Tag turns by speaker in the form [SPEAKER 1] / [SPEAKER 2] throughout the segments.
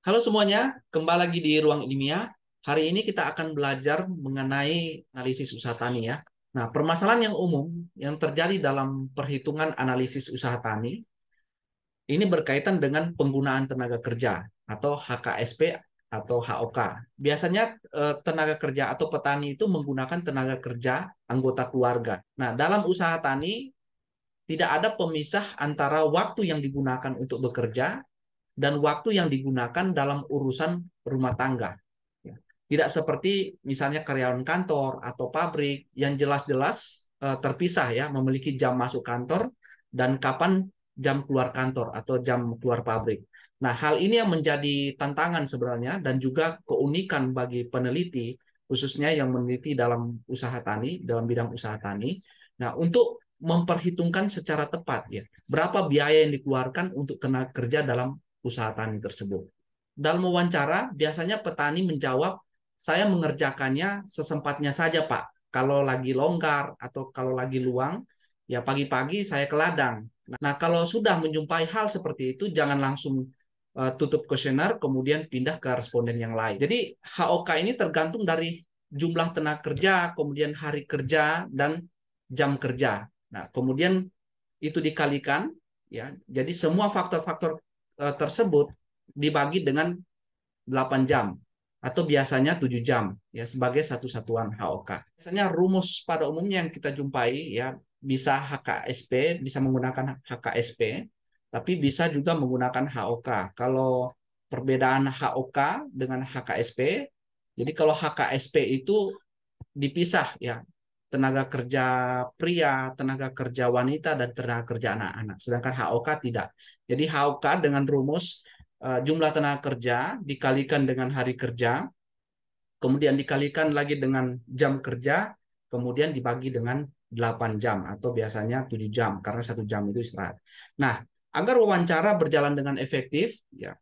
[SPEAKER 1] Halo semuanya, kembali lagi di Ruang Ilmiah. Hari ini kita akan belajar mengenai analisis usaha tani ya. Nah, permasalahan yang umum yang terjadi dalam perhitungan analisis usaha tani ini berkaitan dengan penggunaan tenaga kerja atau HKSP atau HOK. Biasanya eh, tenaga kerja atau petani itu menggunakan tenaga kerja anggota keluarga. Nah, dalam usaha tani tidak ada pemisah antara waktu yang digunakan untuk bekerja dan waktu yang digunakan dalam urusan rumah tangga. Ya. Tidak seperti misalnya karyawan kantor atau pabrik yang jelas-jelas eh, terpisah ya, memiliki jam masuk kantor dan kapan jam keluar kantor atau jam keluar pabrik. Nah, hal ini yang menjadi tantangan sebenarnya dan juga keunikan bagi peneliti khususnya yang meneliti dalam usaha tani, dalam bidang usaha tani. Nah, untuk memperhitungkan secara tepat ya, berapa biaya yang dikeluarkan untuk tenaga kerja dalam usaha tani tersebut. Dalam wawancara, biasanya petani menjawab, saya mengerjakannya sesempatnya saja, Pak. Kalau lagi longgar atau kalau lagi luang, ya pagi-pagi saya ke ladang. Nah, kalau sudah menjumpai hal seperti itu, jangan langsung eh, tutup kuesioner, kemudian pindah ke responden yang lain. Jadi, HOK ini tergantung dari jumlah tenaga kerja, kemudian hari kerja, dan jam kerja. Nah, kemudian itu dikalikan, ya. Jadi, semua faktor-faktor Eh, tersebut dibagi dengan 8 jam atau biasanya 7 jam ya sebagai satu satuan HOK. Biasanya rumus pada umumnya yang kita jumpai ya bisa HKSP, bisa menggunakan HKSP, tapi bisa juga menggunakan HOK. Kalau perbedaan HOK dengan HKSP, jadi kalau HKSP itu dipisah ya tenaga kerja pria, tenaga kerja wanita, dan tenaga kerja anak-anak. Sedangkan HOK tidak. Jadi HOK dengan rumus eh, jumlah tenaga kerja dikalikan dengan hari kerja, kemudian dikalikan lagi dengan jam kerja, kemudian dibagi dengan 8 jam atau biasanya 7 jam karena satu jam itu istirahat. Nah, agar wawancara berjalan dengan efektif ya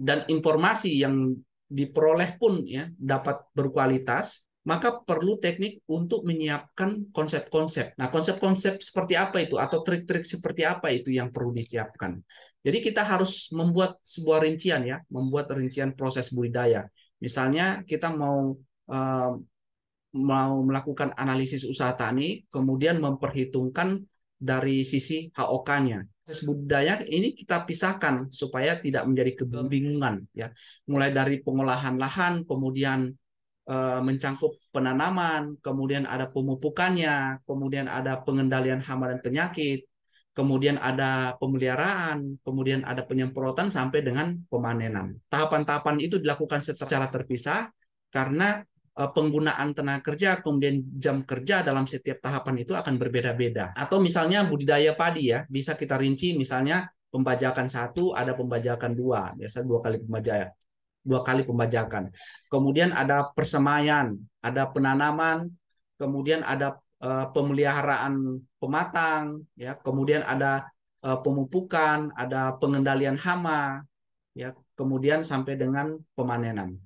[SPEAKER 1] dan informasi yang diperoleh pun ya dapat berkualitas maka perlu teknik untuk menyiapkan konsep-konsep. Nah, konsep-konsep seperti apa itu atau trik-trik seperti apa itu yang perlu disiapkan. Jadi kita harus membuat sebuah rincian ya, membuat rincian proses budidaya. Misalnya kita mau eh, mau melakukan analisis usaha tani, kemudian memperhitungkan dari sisi HOK-nya. Proses budidaya ini kita pisahkan supaya tidak menjadi kebingungan ya. Mulai dari pengolahan lahan, kemudian Eh, mencangkup penanaman, kemudian ada pemupukannya, kemudian ada pengendalian hama dan penyakit, kemudian ada pemeliharaan, kemudian ada penyemprotan sampai dengan pemanenan. Tahapan-tahapan itu dilakukan secara terpisah karena eh, penggunaan tenaga kerja kemudian jam kerja dalam setiap tahapan itu akan berbeda-beda. Atau misalnya budidaya padi ya, bisa kita rinci misalnya pembajakan satu, ada pembajakan dua, biasa dua kali pembajakan dua kali pembajakan. Kemudian ada persemaian, ada penanaman, kemudian ada uh, pemeliharaan pematang, ya, kemudian ada uh, pemupukan, ada pengendalian hama, ya, kemudian sampai dengan pemanenan.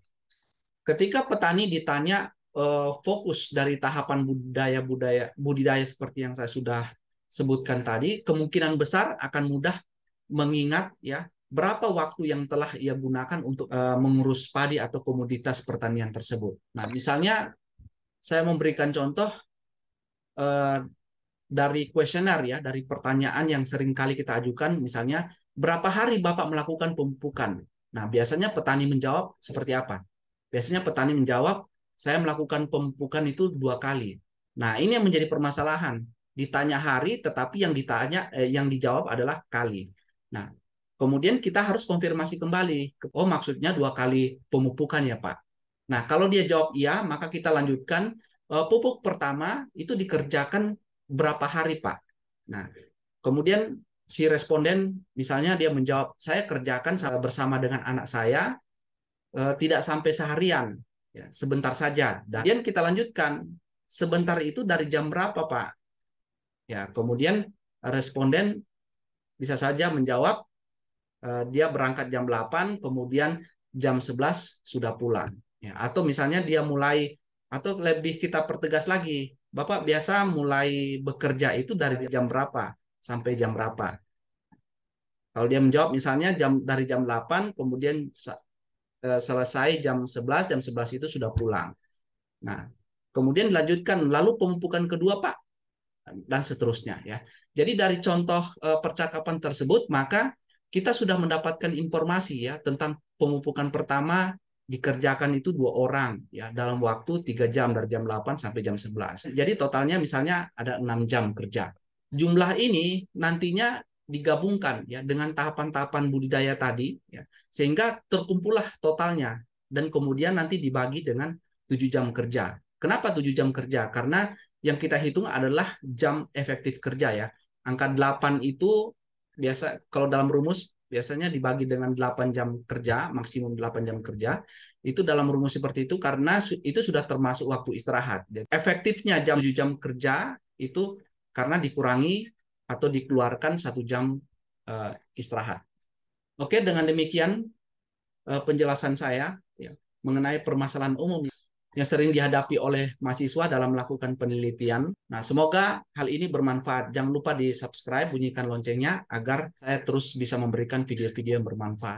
[SPEAKER 1] Ketika petani ditanya uh, fokus dari tahapan budaya budaya budidaya seperti yang saya sudah sebutkan tadi, kemungkinan besar akan mudah mengingat ya berapa waktu yang telah ia gunakan untuk uh, mengurus padi atau komoditas pertanian tersebut. Nah, misalnya saya memberikan contoh uh, dari kuesioner ya, dari pertanyaan yang sering kali kita ajukan, misalnya berapa hari Bapak melakukan pemupukan? Nah, biasanya petani menjawab seperti apa? Biasanya petani menjawab, saya melakukan pemupukan itu dua kali. Nah, ini yang menjadi permasalahan. Ditanya hari, tetapi yang ditanya, eh, yang dijawab adalah kali. Nah, Kemudian kita harus konfirmasi kembali, oh maksudnya dua kali pemupukan ya Pak. Nah kalau dia jawab iya, maka kita lanjutkan eh, pupuk pertama itu dikerjakan berapa hari Pak. Nah kemudian si responden misalnya dia menjawab saya kerjakan bersama dengan anak saya eh, tidak sampai seharian, ya, sebentar saja. Dan kita lanjutkan sebentar itu dari jam berapa Pak? Ya kemudian responden bisa saja menjawab Eh, dia berangkat jam 8 kemudian jam 11 sudah pulang ya atau misalnya dia mulai atau lebih kita pertegas lagi Bapak biasa mulai bekerja itu dari jam berapa sampai jam berapa kalau dia menjawab misalnya jam dari jam 8 kemudian eh, selesai jam 11 jam 11 itu sudah pulang nah kemudian dilanjutkan lalu pemupukan kedua Pak dan seterusnya ya jadi dari contoh eh, percakapan tersebut maka kita sudah mendapatkan informasi ya tentang pemupukan pertama dikerjakan itu dua orang ya dalam waktu tiga jam dari jam 8 sampai jam 11. Jadi totalnya misalnya ada enam jam kerja. Jumlah ini nantinya digabungkan ya dengan tahapan-tahapan budidaya tadi ya sehingga terkumpullah totalnya dan kemudian nanti dibagi dengan tujuh jam kerja. Kenapa tujuh jam kerja? Karena yang kita hitung adalah jam efektif kerja ya. Angka 8 itu biasa kalau dalam rumus biasanya dibagi dengan 8 jam kerja, maksimum 8 jam kerja. Itu dalam rumus seperti itu karena itu sudah termasuk waktu istirahat. Jadi, efektifnya jam 7 jam kerja itu karena dikurangi atau dikeluarkan satu jam uh, istirahat. Oke, dengan demikian uh, penjelasan saya ya, mengenai permasalahan umum yang sering dihadapi oleh mahasiswa dalam melakukan penelitian. Nah, semoga hal ini bermanfaat. Jangan lupa di-subscribe, bunyikan loncengnya agar saya terus bisa memberikan video-video yang bermanfaat.